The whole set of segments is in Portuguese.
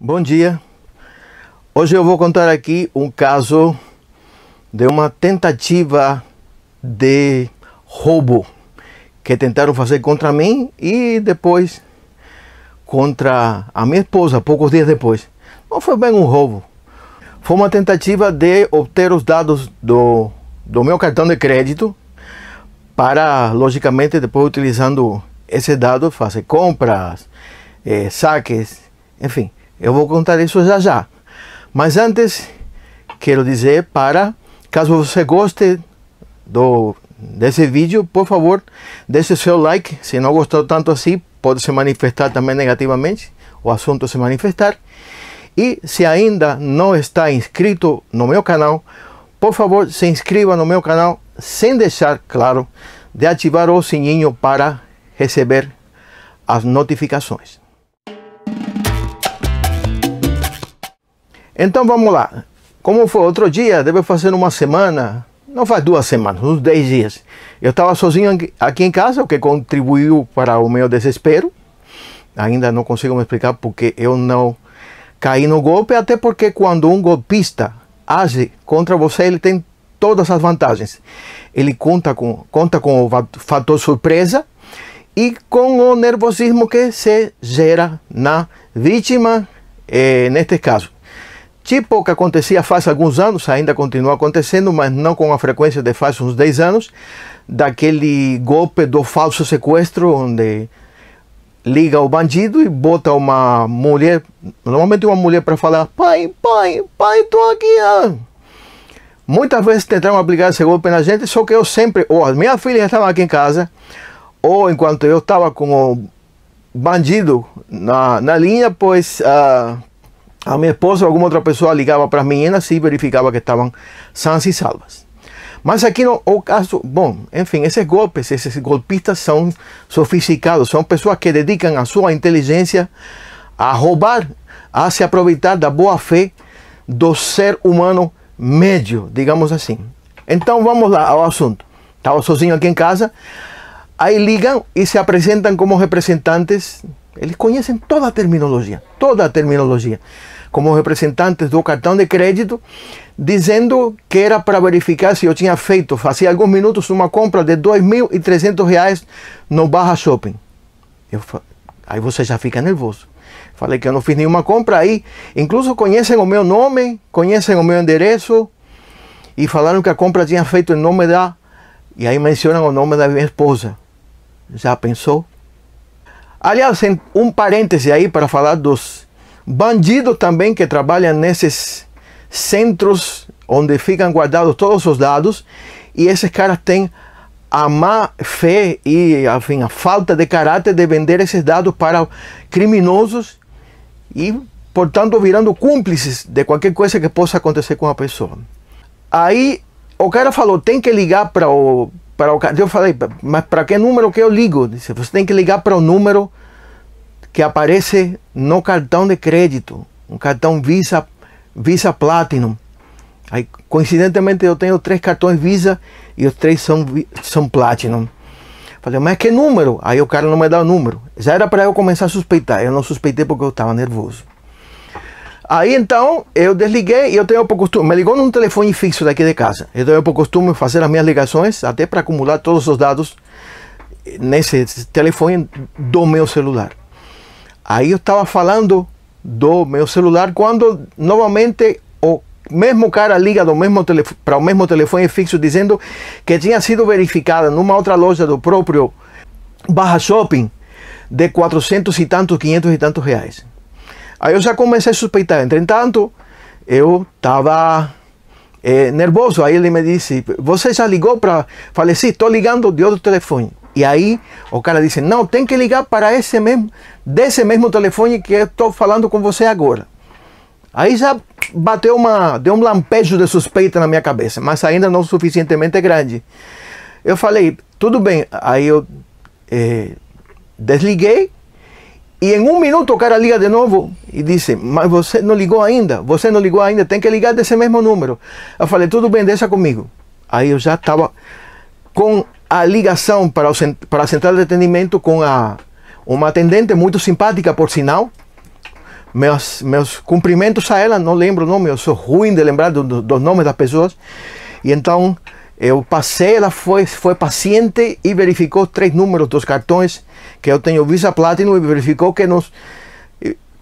Bom dia. Hoje eu vou contar aqui um caso de uma tentativa de roubo que tentaram fazer contra mim e depois contra a minha esposa, poucos dias depois. Não foi bem um roubo. Foi uma tentativa de obter os dados do, do meu cartão de crédito para, logicamente, depois utilizando esse dado, fazer compras, eh, saques, enfim. Eu vou contar isso já já. Mas antes, quero dizer para, caso você goste do, desse vídeo, por favor, deixe seu like. Se não gostou tanto assim, pode se manifestar também negativamente, o assunto se manifestar. E se ainda não está inscrito no meu canal, por favor, se inscreva no meu canal, sem deixar claro de ativar o sininho para receber as notificações. Então vamos lá. Como foi outro dia, deve fazer uma semana, não faz duas semanas, uns dez dias. Eu estava sozinho aqui em casa, o que contribuiu para o meu desespero. Ainda não consigo me explicar porque eu não caí no golpe, até porque quando um golpista age contra você, ele tem todas as vantagens. Ele conta com, conta com o fator surpresa e com o nervosismo que se gera na vítima, eh, neste caso. Tipo o que acontecia faz alguns anos, ainda continua acontecendo, mas não com a frequência de faz uns 10 anos, daquele golpe do falso sequestro, onde liga o bandido e bota uma mulher, normalmente uma mulher para falar, pai, pai, pai, estou aqui. Ah. Muitas vezes tentaram aplicar esse golpe na gente, só que eu sempre, ou as minhas filhas estavam aqui em casa, ou enquanto eu estava com o bandido na, na linha, pois... Ah, a mi esposo o alguna otra persona ligaba para as meninas e verificaba que estaban sanas y salvas. Mas aqui no o caso, bom, enfim, esses golpes, esses golpistas são sofisticados, são pessoas que dedicam a sua inteligência a roubar, a se aproveitar da boa fé do ser humano médio, digamos assim. Então vamos lá ao assunto. Estava sozinho aqui em casa, aí ligam e se apresentam como representantes. Eles conhecem toda a terminologia, toda a terminologia como representantes do cartão de crédito, dizendo que era para verificar se eu tinha feito, fazia alguns minutos, uma compra de R$ 2.300 no Barra Shopping. Eu, aí você já fica nervoso. Falei que eu não fiz nenhuma compra aí. Incluso conhecem o meu nome, conhecem o meu endereço. E falaram que a compra tinha feito em nome da. E aí mencionam o nome da minha esposa. Já pensou? Aliás, um parêntese aí para falar dos Bandidos também que trabalham nesses centros onde ficam guardados todos os dados e esses caras têm a má fé e enfim, a falta de caráter de vender esses dados para criminosos e, portanto, virando cúmplices de qualquer coisa que possa acontecer com a pessoa. Aí o cara falou: tem que ligar para o. Para o eu falei, mas para que número que eu ligo? Disse, você tem que ligar para o número que aparece no cartão de crédito, um cartão Visa, Visa Platinum. Aí, coincidentemente eu tenho três cartões Visa e os três são, são Platinum. Falei, mas que número? Aí o cara não me dá o número. Já era para eu começar a suspeitar. Eu não suspeitei porque eu estava nervoso. Aí então eu desliguei e eu tenho por costume, me ligou num telefone fixo daqui de casa. Eu tenho por costume fazer as minhas ligações até para acumular todos os dados nesse telefone do meu celular. Aí eu estava falando do meu celular quando novamente o mesmo cara liga para o mesmo telefone fixo dizendo que tinha sido verificada numa outra loja do próprio Barra Shopping de 400 e tantos, 500 e tantos reais. Aí eu já comecei a suspeitar. Entretanto, eu estava é, eh, nervoso. Aí ele me disse: Você já ligou para. Falei: Sim, estou ligando de outro telefone e aí o cara disse, não, tem que ligar para esse mesmo, desse mesmo telefone que eu estou falando com você agora. Aí já bateu uma, deu um lampejo de suspeita na minha cabeça, mas ainda não suficientemente grande. Eu falei, tudo bem. Aí eu eh, desliguei e em um minuto o cara liga de novo e disse, mas você não ligou ainda, você não ligou ainda, tem que ligar desse mesmo número. Eu falei, tudo bem, deixa comigo. Aí eu já estava com a ligação para, o, para a central de atendimento com a, uma atendente muito simpática, por sinal. Meus, meus cumprimentos a ela, não lembro o nome, eu sou ruim de lembrar do, do, dos nomes das pessoas. E então eu passei, ela foi, foi paciente e verificou três números dos cartões que eu tenho Visa Platinum e verificou que, nos,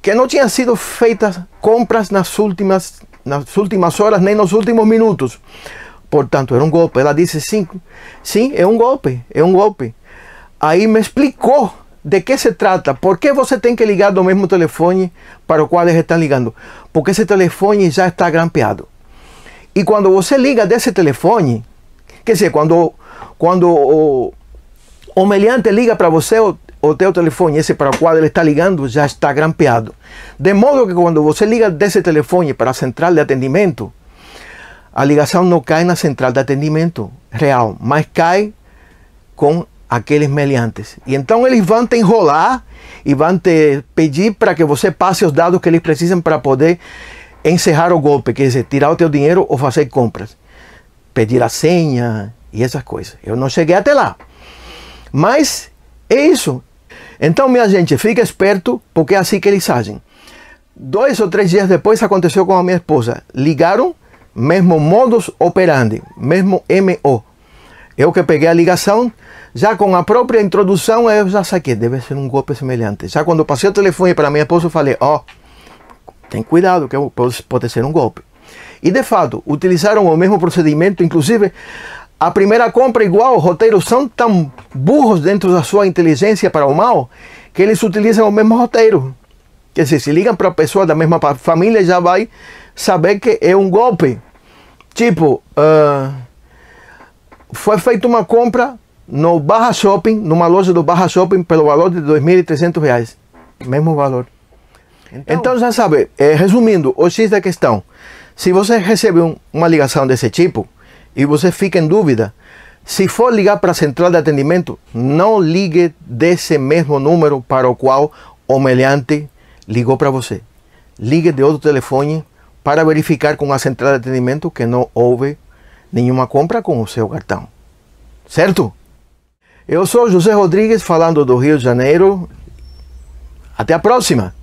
que não tinha sido feitas compras nas últimas, nas últimas horas nem nos últimos minutos. Portanto, era um golpe. Ela disse: sim, sim, é um golpe, é um golpe. Aí me explicou de que se trata, por que você tem que ligar do mesmo telefone para o qual eles estão ligando, porque esse telefone já está grampeado. E quando você liga desse telefone, quer dizer, quando, quando o, o meliante liga para você, o, o teu telefone, esse para o qual ele está ligando, já está grampeado. De modo que quando você liga desse telefone para a central de atendimento, a ligação não cai na central de atendimento real, mas cai com aqueles meliantes. E então eles vão te enrolar e vão te pedir para que você passe os dados que eles precisam para poder encerrar o golpe, quer dizer, tirar o teu dinheiro ou fazer compras, pedir a senha e essas coisas. Eu não cheguei até lá. Mas é isso. Então, minha gente, fica esperto, porque é assim que eles agem. Dois ou três dias depois aconteceu com a minha esposa. Ligaram mesmo modus operandi, mesmo MO. Eu que peguei a ligação, já com a própria introdução, eu já saquei, deve ser um golpe semelhante. Já quando passei o telefone para minha esposa, eu falei, ó, oh, tem cuidado, que pode ser um golpe. E de fato, utilizaram o mesmo procedimento, inclusive a primeira compra igual, os roteiros são tão burros dentro da sua inteligência para o mal, que eles utilizam o mesmo roteiro. Quer dizer, se ligam para a pessoa da mesma família, já vai saber que é um golpe. Tipo, uh, foi feita uma compra no Barra Shopping, numa loja do Barra Shopping, pelo valor de R$ 2.300. Mesmo valor. Então, então, já sabe, é, resumindo, o X da questão. Se você recebe um, uma ligação desse tipo e você fica em dúvida, se for ligar para a central de atendimento, não ligue desse mesmo número para o qual o meliante ligou para você. Ligue de outro telefone para verificar com a central de atendimento que não houve nenhuma compra com o seu cartão. Certo? Eu sou José Rodrigues, falando do Rio de Janeiro. Até a próxima!